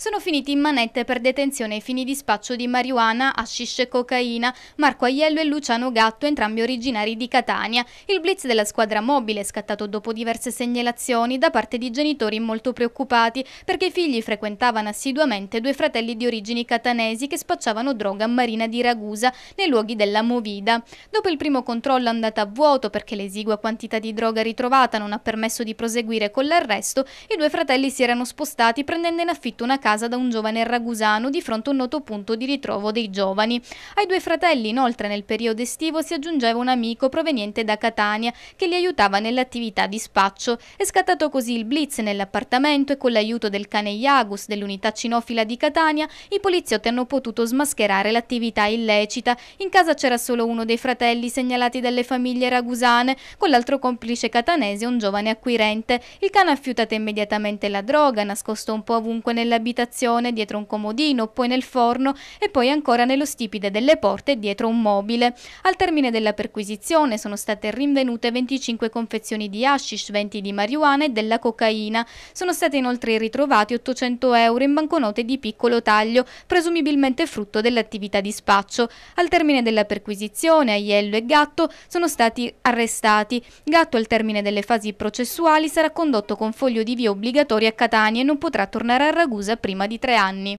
Sono finiti in manette per detenzione ai fini di spaccio di marijuana, hashish e cocaina Marco Aiello e Luciano Gatto, entrambi originari di Catania. Il blitz della squadra mobile è scattato dopo diverse segnalazioni da parte di genitori molto preoccupati perché i figli frequentavano assiduamente due fratelli di origini catanesi che spacciavano droga a Marina di Ragusa nei luoghi della Movida. Dopo il primo controllo andato a vuoto perché l'esigua quantità di droga ritrovata non ha permesso di proseguire con l'arresto, i due fratelli si erano spostati prendendo in affitto una casa casa da un giovane ragusano di fronte a un noto punto di ritrovo dei giovani. Ai due fratelli inoltre nel periodo estivo si aggiungeva un amico proveniente da Catania che li aiutava nell'attività di spaccio. È scattato così il blitz nell'appartamento e con l'aiuto del cane Iagus dell'unità cinofila di Catania i poliziotti hanno potuto smascherare l'attività illecita. In casa c'era solo uno dei fratelli segnalati dalle famiglie ragusane, con l'altro complice catanese un giovane acquirente. Il cane ha fiutato immediatamente la droga, nascosto un po' ovunque nell'abitazione abitazione, dietro un comodino, poi nel forno e poi ancora nello stipite delle porte dietro un mobile. Al termine della perquisizione sono state rinvenute 25 confezioni di hashish, 20 di marijuana e della cocaina. Sono state inoltre ritrovati 800 euro in banconote di piccolo taglio, presumibilmente frutto dell'attività di spaccio. Al termine della perquisizione, Aiello e Gatto sono stati arrestati. Gatto al termine delle fasi processuali sarà condotto con foglio di via obbligatorio a Catania e non potrà tornare a Ragusa prima prima di tre anni.